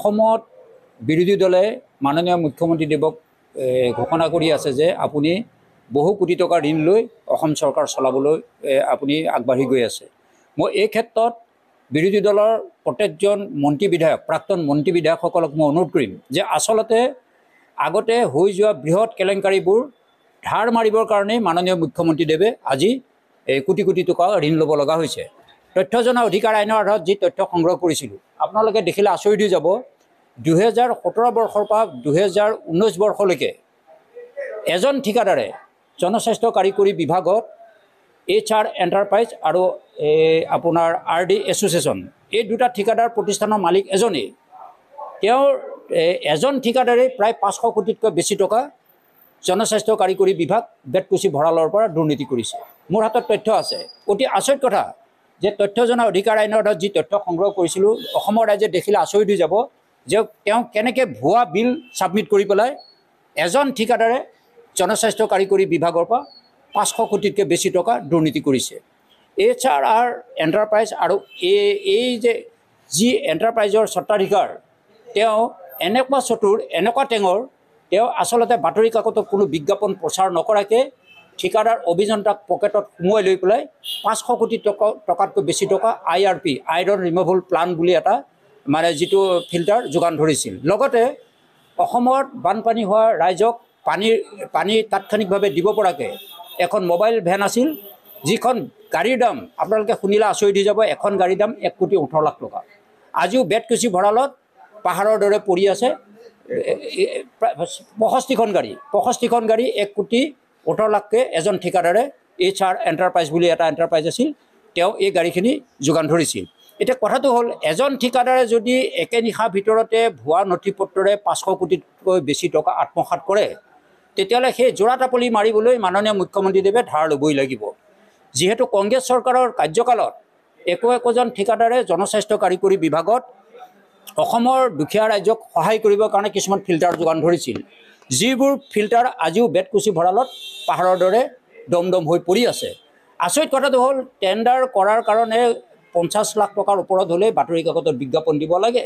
অসমত বিৰোধী দলে মাননীয় মুখ্যমন্ত্ৰীদেৱক ঘোষণা কৰি আছে যে আপুনি বহু কোটি টকাৰ ঋণ লৈ অসম চৰকাৰ চলাবলৈ আপুনি আগবাঢ়ি গৈ আছে মই এই ক্ষেত্ৰত বিৰোধী দলৰ প্ৰত্যেকজন মন্ত্ৰী বিধায়ক প্ৰাক্তন মন্ত্ৰী বিধায়কসকলক মই অনুৰোধ কৰিম যে আচলতে আগতে হৈ যোৱা বৃহৎ কেলেংকাৰীবোৰ ধাৰ মাৰিবৰ কাৰণেই মাননীয় মুখ্যমন্ত্ৰীদেৱে আজি এই কোটি কোটি টকা ঋণ ল'ব লগা হৈছে তথ্যজনা অধিকাৰ আইনৰ আধাৰত যি তথ্য সংগ্ৰহ কৰিছিলোঁ আপোনালোকে দেখিলে আচৰিত হৈ যাব দুহেজাৰ সোতৰ বৰ্ষৰ পৰা দুহেজাৰ ঊনৈছ বৰ্ষলৈকে এজন ঠিকাদাৰে জনস্বাস্থ্য কাৰিকৰী বিভাগত এইচ আৰ এণ্টাৰপ্ৰাইজ আৰু এই আপোনাৰ আৰ ডি এছ'চিয়েশ্যন এই দুটা ঠিকাদাৰ প্ৰতিষ্ঠানৰ মালিক এজনেই তেওঁৰ এজন ঠিকাদাৰেই প্ৰায় পাঁচশ কোটিতকৈ বেছি টকা জনস্বাস্থ্য কাৰিকৰী বিভাগ বেটকুচি ভঁৰালৰ পৰা দুৰ্নীতি কৰিছে মোৰ হাতত তথ্য আছে অতি আচৰিত কথা যে তথ্য জনা অধিকাৰ আইনৰ যি তথ্য সংগ্ৰহ কৰিছিলোঁ অসমৰ ৰাইজে দেখিলে আচৰিত হৈ যাব যে তেওঁ কেনেকৈ ভুৱা বিল ছাবমিট কৰি পেলাই এজন ঠিকাদাৰে জনস্বাস্থ্য কাৰিকৰী বিভাগৰ পৰা পাঁচশ কোটিতকৈ বেছি টকা দুৰ্নীতি কৰিছে এইচ আৰ আৰ এণ্টাৰপ্ৰাইজ আৰু এই এই যে যি এণ্টাৰপ্ৰাইজৰ স্বত্বাধিকাৰ তেওঁ এনেকুৱা চতুৰ এনেকুৱা টেঙৰ তেওঁ আচলতে বাতৰি কাকতত কোনো বিজ্ঞাপন প্ৰচাৰ নকৰাকৈ ঠিকাদাৰ অভিযন্তাক পকেটত সোমোৱাই লৈ পেলাই পাঁচশ কোটি টকা টকাতকৈ বেছি টকা I R P iron removal plan বুলি এটা মানে যিটো ফিল্টাৰ যোগান ধৰিছিল লগতে অসমত বানপানী হোৱা ৰাইজক পানীৰ পানী তাৎক্ষণিকভাৱে দিব পৰাকৈ এখন মোবাইল ভেন আছিল যিখন গাড়ীৰ দাম আপোনালোকে শুনিলে আচৰিত হৈ যাব এখন গাড়ীৰ দাম এক কোটি ওঠৰ লাখ টকা আজিও বেট কিছু ভঁৰালত পাহাৰৰ দৰে পৰি আছে পঁষষ্ঠিখন গাড়ী পঁষষ্ঠিখন গাড়ী এক কোটি ওঠৰ লাখকৈ এজন ঠিকাদাৰে এইচ আৰ এণ্টাৰপ্ৰাইজ বুলি এটা এণ্টাৰপ্ৰাইজ আছিল তেওঁ এই গাড়ীখিনি যোগান ধৰিছিল এতিয়া কথাটো হ'ল এজন ঠিকাদাৰে যদি একে একেনিশাৰ ভিতৰতে ভুৱা নথি পত্ৰৰে পাঁচশ কোটিতকৈ বেছি টকা আত্মসাত কৰে তেতিয়াহ'লে সেই জোৰাটাপলি মাৰিবলৈ মাননীয় মুখ্যমন্ত্ৰীদেৱে ধাৰ ল'বই লাগিব যিহেতু কংগ্ৰেছ চৰকাৰৰ কাৰ্যকালত একো একোজন ঠিকাদাৰে জনস্বাস্থ্য কাৰিকৰী বিভাগত অসমৰ দুখীয়া ৰাইজক সহায় কৰিবৰ কাৰণে কিছুমান ফিল্টাৰ যোগান ধৰিছিল যিবোৰ ফিল্টাৰ আজিও বেটকুচি ভঁৰালত পাহাৰৰ দৰে দম দম হৈ পৰি আছে আচৰিত কথাটো হ'ল টেণ্ডাৰ কৰাৰ কাৰণে পঞ্চাছ লাখ টকাৰ ওপৰত হ'লে বাতৰি কাকতত বিজ্ঞাপন দিব লাগে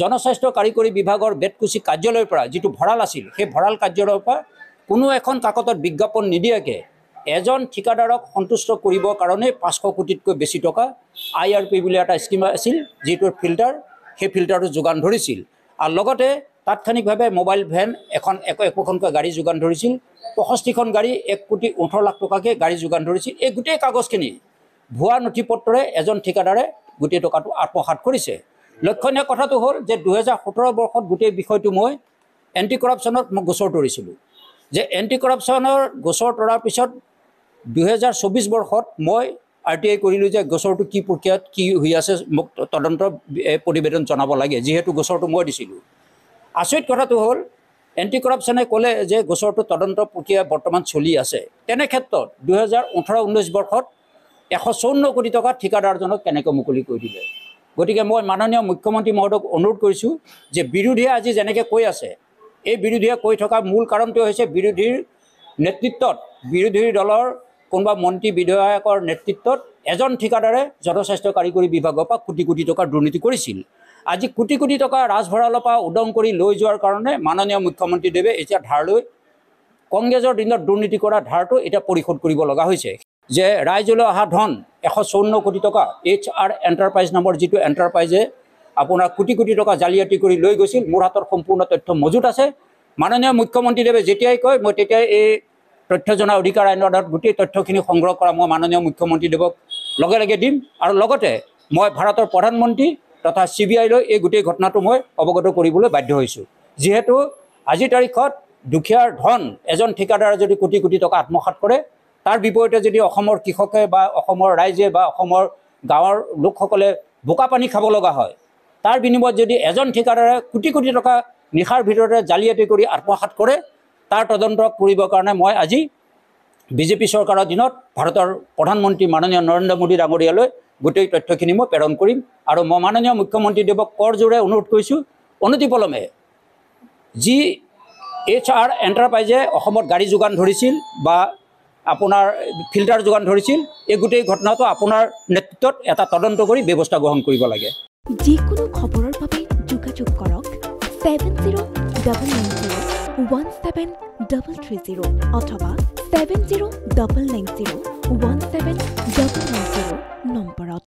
জনস্বাস্থ্য কাৰিকৰী বিভাগৰ বেটকুচি কাৰ্যালয়ৰ পৰা যিটো ভঁৰাল আছিল সেই ভঁৰাল কাৰ্যালয়ৰ পৰা কোনো এখন কাকতত বিজ্ঞাপন নিদিয়াকৈ এজন ঠিকাদাৰক সন্তুষ্ট কৰিবৰ কাৰণে পাঁচশ কোটিতকৈ বেছি টকা আই আৰ পি বুলি এটা স্কীম আছিল যিটো ফিল্টাৰ সেই ফিল্টাৰটো যোগান ধৰিছিল আৰু লগতে তাৎক্ষণিকভাৱে মোবাইল ভেন এখন এক একোখনকৈ গাড়ী যোগান ধৰিছিল পঁষষ্ঠিখন গাড়ী এক কোটি ওঠৰ লাখ টকাকৈ গাড়ী যোগান ধৰিছিল এই গোটেই কাগজখিনি ভুৱা নথি পত্ৰৰে এজন ঠিকাদাৰে গোটেই টকাটো আত্মসাত কৰিছে লক্ষণীয় কথাটো হ'ল যে দুহেজাৰ সোতৰ বৰ্ষত গোটেই বিষয়টো মই এণ্টি কৰাপশ্যনত মই গোচৰ তৰিছিলোঁ যে এণ্টি কৰাপশ্যনৰ গোচৰ তৰাৰ পিছত দুহেজাৰ চৌবিছ বৰ্ষত মই আৰ টি আই কৰিলোঁ যে গোচৰটো কি প্ৰক্ৰিয়াত কি হৈ আছে মোক তদন্ত প্ৰতিবেদন জনাব লাগে যিহেতু গোচৰটো মই দিছিলোঁ আচৰিত কথাটো হ'ল এণ্টি কৰাপশ্যনে ক'লে যে গোচৰটো তদন্ত প্ৰক্ৰিয়া বৰ্তমান চলি আছে তেনেক্ষেত্ৰত দুহেজাৰ ওঠৰ ঊনৈছ বৰ্ষত এশ চৌৱন্ন কোটি টকা ঠিকাদাৰজনক কেনেকৈ মুকলি কৰি দিলে গতিকে মই মাননীয় মুখ্যমন্ত্ৰী মহোদয়ক অনুৰোধ কৰিছোঁ যে বিৰোধীয়ে আজি যেনেকৈ কৈ আছে এই বিৰোধীয়ে কৈ থকা মূল কাৰণটো হৈছে বিৰোধীৰ নেতৃত্বত বিৰোধীৰ দলৰ কোনোবা মন্ত্ৰী বিধায়কৰ নেতৃত্বত এজন ঠিকাদাৰে জনস্বাস্থ্য কাৰিকৰী বিভাগৰ পৰা কোটি কোটি টকাৰ দুৰ্নীতি কৰিছিল আজি কোটি কোটি টকা ৰাজভঁৰালৰ পৰা উদং কৰি লৈ যোৱাৰ কাৰণে মাননীয় মুখ্যমন্ত্ৰীদেৱে এতিয়া ধাৰ লৈ কংগ্ৰেছৰ দিনত দুৰ্নীতি কৰা ধাৰটো এতিয়া পৰিশোধ কৰিব লগা হৈছে যে ৰাইজলৈ অহা ধন এশ চৌৱন্ন কোটি টকা এইচ আৰ এণ্টাৰপ্ৰাইজ নামৰ যিটো এণ্টাৰপ্ৰাইজে আপোনাৰ কোটি কোটি টকা জালিয়াতি কৰি লৈ গৈছিল মোৰ হাতত সম্পূৰ্ণ তথ্য মজুত আছে মাননীয় মুখ্যমন্ত্ৰীদেৱে যেতিয়াই কয় মই তেতিয়াই এই তথ্য জনা অধিকাৰ আইনৰ আধাৰত গোটেই তথ্যখিনি সংগ্ৰহ কৰা মই মাননীয় মুখ্যমন্ত্ৰীদেৱক লগে লগে দিম আৰু লগতে মই ভাৰতৰ প্ৰধানমন্ত্ৰী তথা চি বি আইলৈ এই গোটেই ঘটনাটো মই অৱগত কৰিবলৈ বাধ্য হৈছোঁ যিহেতু আজিৰ তাৰিখত দুখীয়াৰ ধন এজন ঠিকাদাৰে যদি কোটি কোটি টকা আত্মসাত কৰে তাৰ বিপৰীতে যদি অসমৰ কৃষকে বা অসমৰ ৰাইজে বা অসমৰ গাঁৱৰ লোকসকলে বোকা পানী খাব লগা হয় তাৰ বিনিময়ত যদি এজন ঠিকাদাৰে কোটি কোটি টকা নিশাৰ ভিতৰতে জালিয়াতি কৰি আত্মসাত কৰে তাৰ তদন্ত কৰিবৰ কাৰণে মই আজি বিজেপি চৰকাৰৰ দিনত ভাৰতৰ প্ৰধানমন্ত্ৰী মাননীয় নৰেন্দ্ৰ মোদী ডাঙৰীয়ালৈ গোটেই তথ্যখিনি মই প্ৰেৰণ কৰিম আৰু মই মাননীয় মুখ্যমন্ত্ৰীদেৱক কৰযোৰে অনুৰোধ কৰিছোঁ অনতিপলমে যি এইচ আৰ এণ্টাৰপ্ৰাইজে অসমত গাড়ী যোগান ধৰিছিল বা আপোনাৰ ফিল্টাৰ যোগান ধৰিছিল এই গোটেই ঘটনাটো আপোনাৰ নেতৃত্বত এটা তদন্ত কৰি ব্যৱস্থা গ্ৰহণ কৰিব লাগে যিকোনো খবৰৰ বাবে যোগাযোগ কৰক seven zero' double nine zero' one seven double three zero' অথবা seven zero' double nine zero' one seven double nine zero' নম্বৰত